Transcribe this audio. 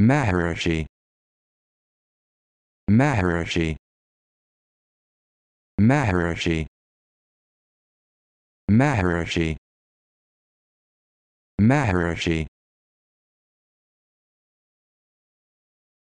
Maharishi Maharishi Maharishi Maharishi Maharishi